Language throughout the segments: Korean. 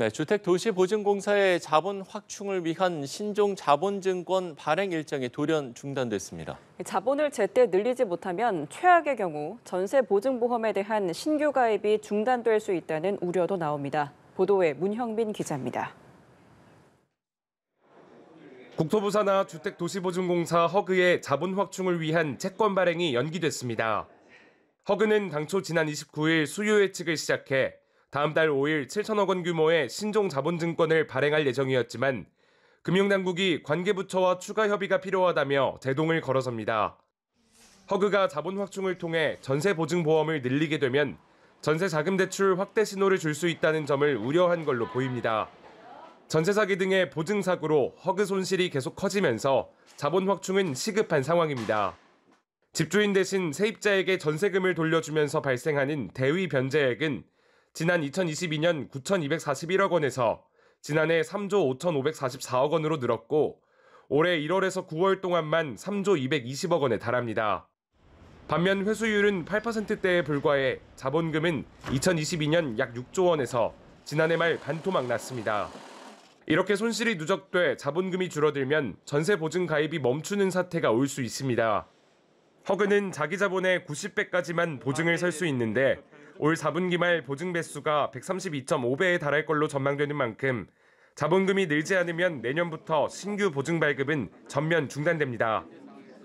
네, 주택도시보증공사의 자본 확충을 위한 신종 자본증권 발행 일정이 돌연 중단됐습니다. 자본을 제때 늘리지 못하면 최악의 경우 전세보증보험에 대한 신규 가입이 중단될 수 있다는 우려도 나옵니다. 보도에 문형빈 기자입니다. 국토부 사나 주택도시보증공사 허그의 자본 확충을 위한 채권 발행이 연기됐습니다. 허그는 당초 지난 29일 수요 예측을 시작해 다음 달 5일 7천억 원 규모의 신종 자본증권을 발행할 예정이었지만 금융당국이 관계부처와 추가 협의가 필요하다며 제동을 걸어섭니다. 허그가 자본 확충을 통해 전세 보증 보험을 늘리게 되면 전세 자금 대출 확대 신호를 줄 수 있다는 점을 우려한 걸로 보입니다. 전세 사기 등의 보증 사고로 허그 손실이 계속 커지면서 자본 확충은 시급한 상황입니다. 집주인 대신 세입자에게 전세금을 돌려주면서 발생하는 대위 변제액은 지난 2022년 9,241억 원에서 지난해 3조 5,544억 원으로 늘었고 올해 1월에서 9월 동안만 3조 220억 원에 달합니다. 반면 회수율은 8%대에 불과해 자본금은 2022년 약 6조 원에서 지난해 말 반토막 났습니다. 이렇게 손실이 누적돼 자본금이 줄어들면 전세 보증 가입이 멈추는 사태가 올 수 있습니다. 허그는 자기 자본의 90배까지만 보증을 설 수 있는데 올 4분기 말 보증 배수가 132.5배에 달할 걸로 전망되는 만큼 자본금이 늘지 않으면 내년부터 신규 보증 발급은 전면 중단됩니다.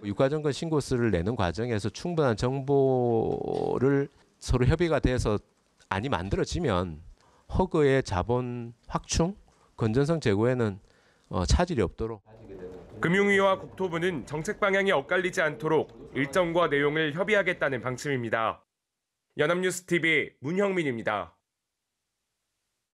유가증권 신고서를 내는 과정에서 충분한 정보를 서로 협의가 돼서 안이 만들어지면 허그의 자본 확충, 건전성 제고에는 어, 차질이 없도록. 금융위와 국토부는 정책 방향이 엇갈리지 않도록 일정과 내용을 협의하겠다는 방침입니다. 연합뉴스 TV 문형민입니다.